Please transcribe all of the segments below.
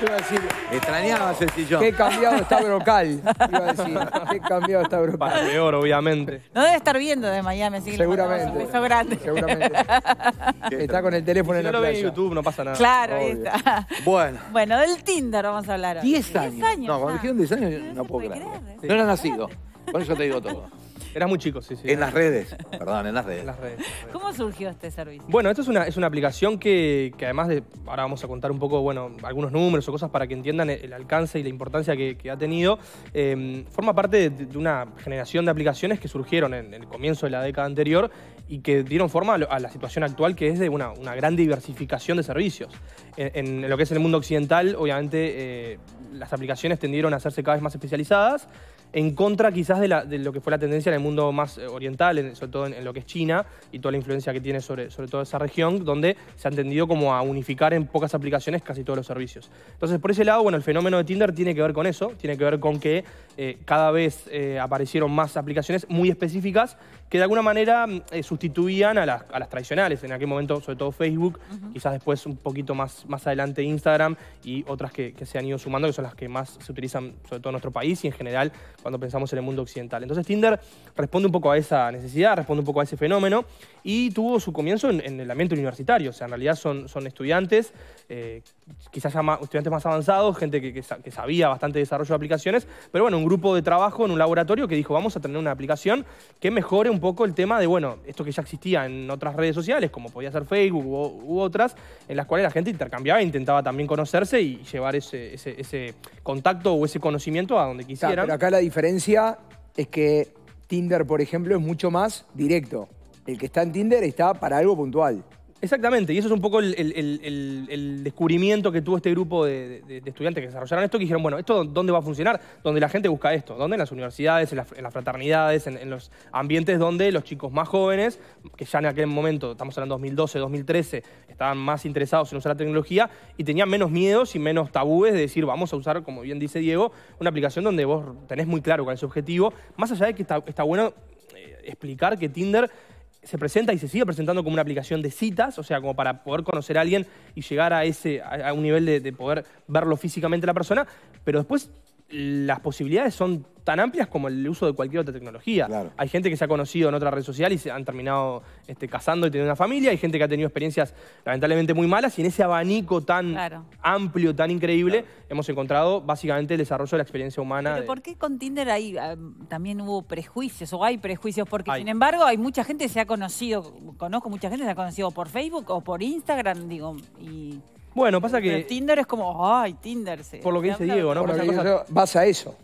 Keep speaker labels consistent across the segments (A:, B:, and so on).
A: Iba a decir, extrañaba ese sillón. Qué cambiado está Brocal. Iba a decir, qué cambiado está Brocal. Para peor, obviamente.
B: No debe estar viendo de Miami, así que Seguramente. un beso grande. Seguramente.
A: está con el teléfono en la no lo en YouTube, no pasa nada. Claro, ahí está. Bueno.
B: Bueno, del Tinder vamos a hablar hoy. 10 años. No, cuando
A: dijeron 10 años, no, puedo creer. No era nacido. Por eso te digo todo. Era muy chico, sí, sí. En las redes, perdón, en las redes. En las redes.
B: ¿Cómo surgió este servicio?
A: Bueno, esto es una, es una aplicación que, que, además de, ahora vamos a contar un poco, bueno, algunos números o cosas para que entiendan el, alcance y la importancia que, que ha tenido, em, forma parte de, una generación de aplicaciones que surgieron en, el comienzo de la década anterior y que dieron forma a, la situación actual que es de una, una gran diversificación de servicios. En, lo que es el mundo occidental, obviamente, eh, las aplicaciones tendieron a hacerse cada vez más especializadas en contra quizás de, lo que fue la tendencia en el mundo más eh, oriental, sobre todo en, lo que es China y toda la influencia que tiene sobre, sobre toda esa región, donde se ha tendido como a unificar en pocas aplicaciones casi todos los servicios. Entonces, por ese lado, bueno, el fenómeno de Tinder tiene que ver con eso, tiene que ver con que eh, cada vez eh, aparecieron más aplicaciones muy específicas que de alguna manera mm, sustituían a las, tradicionales, en aquel momento sobre todo Facebook, quizás después un poquito más, más adelante Instagram y otras que se han ido sumando, que son las que más se utilizan sobre todo en nuestro país y en general cuando pensamos en el mundo occidental. Entonces Tinder responde un poco a esa necesidad, responde un poco a ese fenómeno y tuvo su comienzo en, el ambiente universitario. O sea, en realidad son, son estudiantes eh, quizás ya estudiantes más avanzados, gente que, sabía bastante desarrollo de aplicaciones, pero bueno, un grupo de trabajo en un laboratorio que dijo, vamos a tener una aplicación que mejore un poco el tema de, bueno, esto que ya existía en otras redes sociales, como podía ser Facebook u, otras, en las cuales la gente intercambiaba, intentaba también conocerse y llevar ese, ese, contacto o ese conocimiento a donde quisieran. pero acá la diferencia es que Tinder, por ejemplo, es mucho más directo. El que está en Tinder está para algo puntual. Exactamente, y eso es un poco el, descubrimiento que tuvo este grupo de, estudiantes que desarrollaron esto, que dijeron, bueno, ¿esto dónde va a funcionar? Donde la gente busca esto, ¿dónde? En las universidades, en las, fraternidades, en, los ambientes donde los chicos más jóvenes, que ya en aquel momento, estamos hablando 2012, 2013, estaban más interesados en usar la tecnología y tenían menos miedos y menos tabúes de decir, vamos a usar, como bien dice Diego, una aplicación donde vos tenés muy claro cuál es su objetivo, más allá de que está bueno eh, explicar que Tinder se presenta y se sigue presentando como una aplicación de citas, o sea, como para poder conocer a alguien y llegar a, ese, a un nivel de, poder verlo físicamente la persona, pero después las posibilidades son tan amplias como el uso de cualquier otra tecnología. Hay gente que se ha conocido en otra red social y se han terminado este, casando y teniendo una familia. Hay gente que ha tenido experiencias lamentablemente muy malas y en ese abanico tan amplio, tan increíble, hemos encontrado básicamente el desarrollo de la experiencia humana. ¿Pero por
B: qué con Tinder ahí también hubo prejuicios o hay prejuicios? Porque sin embargo hay mucha gente que se ha conocido, conozco mucha gente que se ha conocido por Facebook o por Instagram, digo, y...
A: Bueno, pasa que. Pero
B: Tinder es como, ay, Tinder. Se, por lo que dice Diego, ¿no? Por lo
A: vas a eso.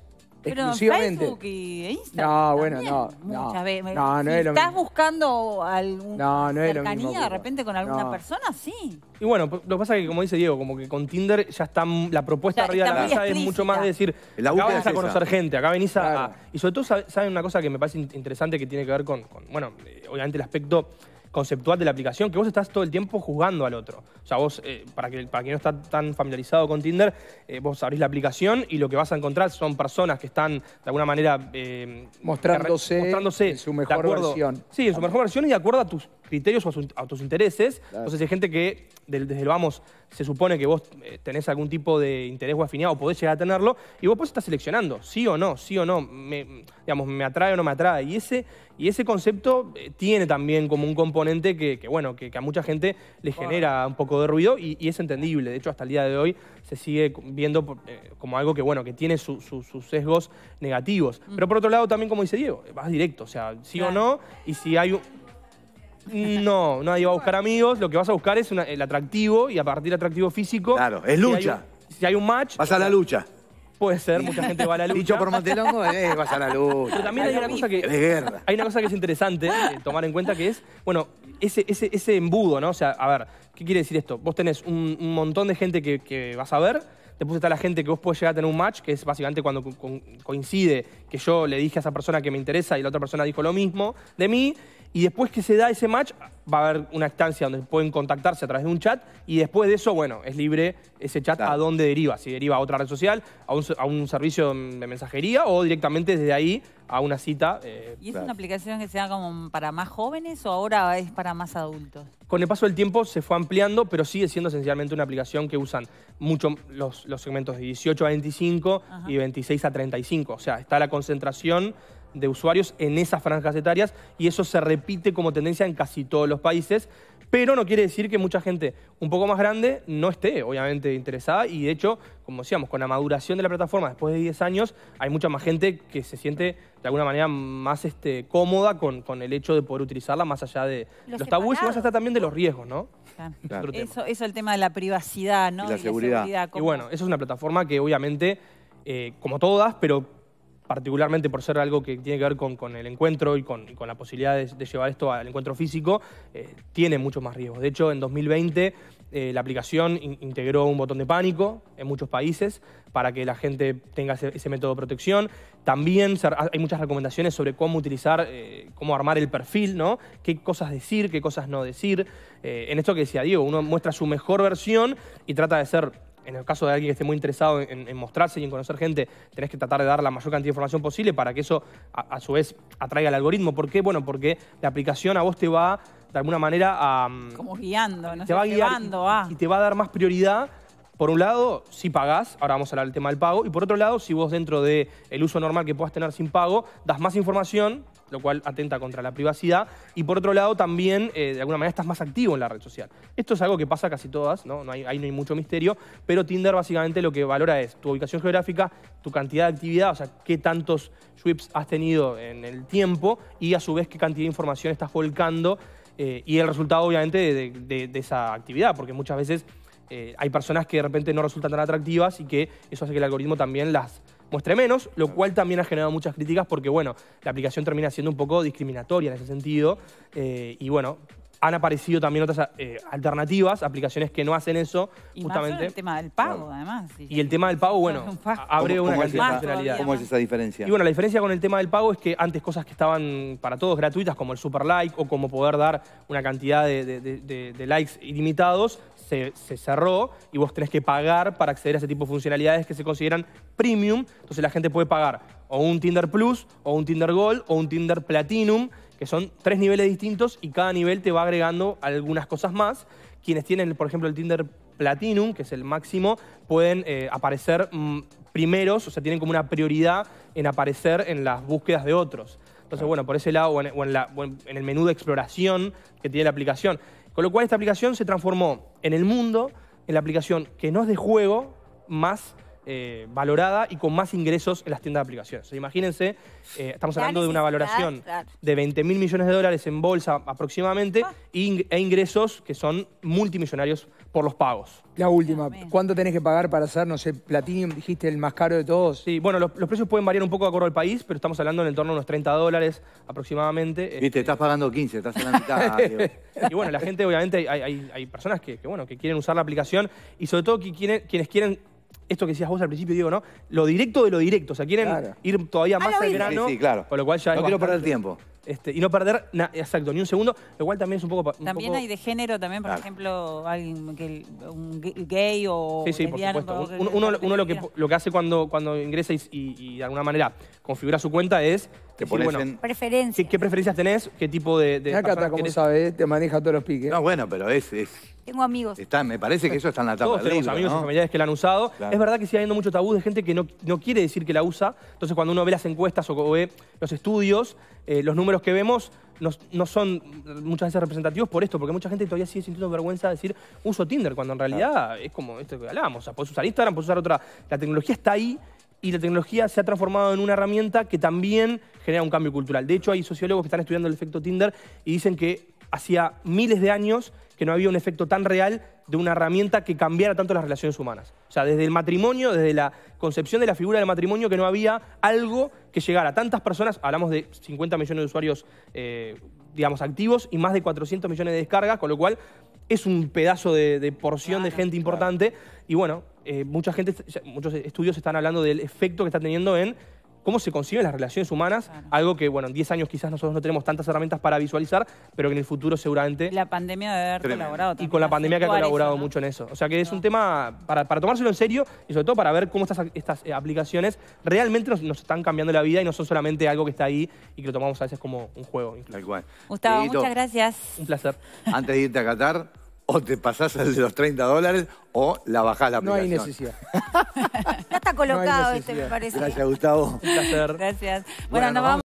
B: Pero exclusivamente. Facebook y Instagram. No, bueno, no. Muchas no, veces. No, no si estás buscando alguna
A: cercanía de
B: repente con alguna persona, sí.
A: Y bueno, lo que pasa es que, como dice Diego, como que con Tinder ya está la propuesta arriba de la casa, es mucho más de decir, acá venís a conocer gente, acá venís a... Y sobre todo, ¿saben una cosa que me parece interesante que tiene que ver con bueno, eh, obviamente el aspecto conceptual de la aplicación, que vos estás todo el tiempo juzgando al otro. O sea, vos, eh, para, que, para quien no está tan familiarizado con Tinder, eh, vos abrís la aplicación y lo que vas a encontrar son personas que están, de alguna manera, eh, mostrándose, en su mejor versión. Sí, en su mejor versión y de acuerdo a tus criterios o a, tus intereses. Entonces hay gente que, desde el vamos, se supone que vos eh, tenés algún tipo de interés o afinidad o podés llegar a tenerlo, y vos pues estás seleccionando, sí o no, sí o no, digamos, me atrae o no me atrae. Y ese, y ese concepto eh, tiene también como un componente que, bueno, que, a mucha gente le genera un poco de ruido y, es entendible. De hecho, hasta el día de hoy se sigue viendo eh, como algo que, bueno, que tiene sus sesgos negativos. Mm. Pero por otro lado, también, como dice Diego, vas directo, o sea, sí o no, y si hay un no, nadie va a buscar amigos. Lo que vas a buscar es el atractivo y a partir del atractivo físico. Claro, es lucha. Si hay, un match, Vas a la lucha. puede ser, mucha gente va a la lucha. Dicho por Montelongo, eh, eh, vas a la lucha. Pero también hay una cosa que. Es Hay una cosa que es interesante eh, tomar en cuenta que es, bueno, ese, ese, embudo, ¿no? O sea, a ver, ¿qué quiere decir esto? Vos tenés un, montón de gente que, vas a ver, después está la gente que vos puedes llegar a tener un match, que es básicamente cuando coincide que yo le dije a esa persona que me interesa y la otra persona dijo lo mismo de mí, y después que se da ese match, va a haber una estancia donde pueden contactarse a través de un chat y después de eso, bueno, es libre ese chat a dónde deriva, si deriva a otra red social, a un, servicio de mensajería o directamente desde ahí a una cita. Eh, ¿Y es una
B: aplicación que se sea como para más jóvenes o ahora es para más adultos?
A: Con el paso del tiempo se fue ampliando, pero sigue siendo esencialmente una aplicación que usan mucho los, segmentos de 18 a 25 y 26 a 35. O sea, está la concentración de usuarios en esas franjas etarias y eso se repite como tendencia en casi todos los países, pero no quiere decir que mucha gente un poco más grande no esté obviamente interesada y de hecho, como decíamos, con la maduración de la plataforma después de 10 años hay mucha más gente que se siente de alguna manera más este, cómoda con, con el hecho de poder utilizarla más allá de los, tabúes y más allá también de los riesgos, ¿no? Eso,
B: es el tema de la privacidad, ¿no? Y la, seguridad. y bueno, eso
A: es una plataforma que obviamente, eh, como todas, pero particularmente por ser algo que tiene que ver con, el encuentro y con, la posibilidad de, llevar esto al encuentro físico, eh, tiene muchos más riesgos. De hecho, en 2020 eh, la aplicación integró un botón de pánico en muchos países para que la gente tenga ese, método de protección. También hay muchas recomendaciones sobre cómo utilizar, eh, cómo armar el perfil, ¿no? Qué cosas decir, qué cosas no decir. en esto que decía Diego, uno muestra su mejor versión y trata de ser en el caso de alguien que esté muy interesado en, mostrarse y en conocer gente, tenés que tratar de dar la mayor cantidad de información posible para que eso, a, su vez, atraiga al algoritmo. ¿Por qué? Bueno, porque la aplicación a vos te va, de alguna manera, a... Mm,
B: Como guiando, ¿no? Te va guiando,
A: y te va a dar más prioridad por un lado, si pagás, ahora vamos a hablar del tema del pago, y por otro lado, si vos dentro del el uso normal que puedas tener sin pago, das más información, lo cual atenta contra la privacidad, y por otro lado también, eh, de alguna manera, estás más activo en la red social. Esto es algo que pasa casi todas, ¿no? hay, ahí no hay mucho misterio, pero Tinder básicamente lo que valora es tu ubicación geográfica, tu cantidad de actividad, o sea, qué tantos sweeps has tenido en el tiempo, y a su vez qué cantidad de información estás volcando, eh, y el resultado obviamente de esa actividad, porque muchas veces eh, hay personas que de repente no resultan tan atractivas y que eso hace que el algoritmo también las muestre menos, lo cual también ha generado muchas críticas porque, bueno, la aplicación termina siendo un poco discriminatoria en ese sentido eh, y, bueno, han aparecido también otras eh, alternativas, aplicaciones que no hacen eso, y justamente. el
B: tema del pago, además. y
A: el tema del pago, bueno,
B: abre una cantidad de ¿Cómo es esa
A: diferencia? Y bueno, la diferencia con el tema del pago es que antes cosas que estaban para todos gratuitas, como el super like o como poder dar una cantidad de, likes ilimitados, se, cerró y vos tenés que pagar para acceder a ese tipo de funcionalidades que se consideran premium. Entonces la gente puede pagar o un Tinder Plus, o un Tinder Gold, o un Tinder Platinum que son tres niveles distintos y cada nivel te va agregando algunas cosas más. Quienes tienen, por ejemplo, el Tinder Platinum, que es el máximo, pueden eh, aparecer mm, primeros, o sea, tienen como una prioridad en aparecer en las búsquedas de otros. Entonces, bueno, por ese lado, en, o en el menú de exploración que tiene la aplicación. Con lo cual, esta aplicación se transformó en el mundo, en la aplicación que no es de juego, más eh, valorada y con más ingresos en las tiendas de aplicaciones. imagínense, eh, estamos hablando de una valoración de 20 mil millones de dólares en bolsa aproximadamente ah. e ingresos que son multimillonarios por los pagos. La última, ¿cuánto tenés que pagar para hacer, no sé, Platinum, dijiste, el más caro de todos? Sí, bueno, los, precios pueden variar un poco de acuerdo al país, pero estamos hablando en el torno de unos 30 dólares aproximadamente. Este
B: Viste, estás pagando 15, estás en la mitad.
A: y bueno, la gente, obviamente, hay, personas que, bueno, que quieren usar la aplicación y sobre todo quienes quieren esto que decías vos al principio, digo, ¿no? Lo directo de lo directo. O sea, quieren ir todavía más al verano. Sí, claro. lo cual ya no quiero perder tiempo. Este, y no perder, exacto, ni un segundo, lo cual también es un poco... también hay de
B: género también, por ejemplo, alguien que, un gay o... Sí, sí, por supuesto. uno, lo, que,
A: lo que hace cuando, cuando ingresa y, de alguna manera configura su cuenta es... pones preferencias. ¿qué, preferencias tenés? ¿Qué tipo de...? de como sabes, te maneja todos los piques. No, bueno, pero es tengo amigos. me parece que eso está en la tapa Todos tenemos amigos y familiares que la han usado. Es verdad que sigue habiendo mucho tabú de gente que no, quiere decir que la usa. Entonces, cuando uno ve las encuestas o, ve los estudios, eh, los números que vemos no, son muchas veces representativos por esto, porque mucha gente todavía sigue sintiendo vergüenza de decir uso Tinder, cuando en realidad es como esto que hablábamos. O sea, puedes usar Instagram, puedes usar otra. La tecnología está ahí y la tecnología se ha transformado en una herramienta que también genera un cambio cultural. De hecho, hay sociólogos que están estudiando el efecto Tinder y dicen que hacía miles de años que no había un efecto tan real de una herramienta que cambiara tanto las relaciones humanas. O sea, desde el matrimonio, desde la concepción de la figura del matrimonio, que no había algo que llegara a tantas personas, hablamos de 50 millones de usuarios, eh, digamos, activos y más de 400 millones de descargas, con lo cual es un pedazo de, porción de gente importante. Y bueno, eh, mucha gente, muchos estudios están hablando del efecto que está teniendo en cómo se conciben las relaciones humanas, algo que, bueno, en 10 años quizás nosotros no tenemos tantas herramientas para visualizar, pero que en el futuro seguramente... La
B: pandemia debe
A: haber colaborado también. Y con la pandemia que ha colaborado mucho en eso. O sea que es un tema para, tomárselo en serio y sobre todo para ver cómo estas, estas eh, aplicaciones realmente nos, están cambiando la vida y no son solamente algo que está ahí y que lo tomamos a veces como un juego. Tal cual. Gustavo, muchas gracias. Un placer. Antes de irte a Qatar, o te pasás al de los 30 dólares o la bajás la aplicación. No hay necesidad.
B: Ya está colocado este, me parece. Gracias, Gustavo. Un placer. Gracias. Bueno, nos vamos.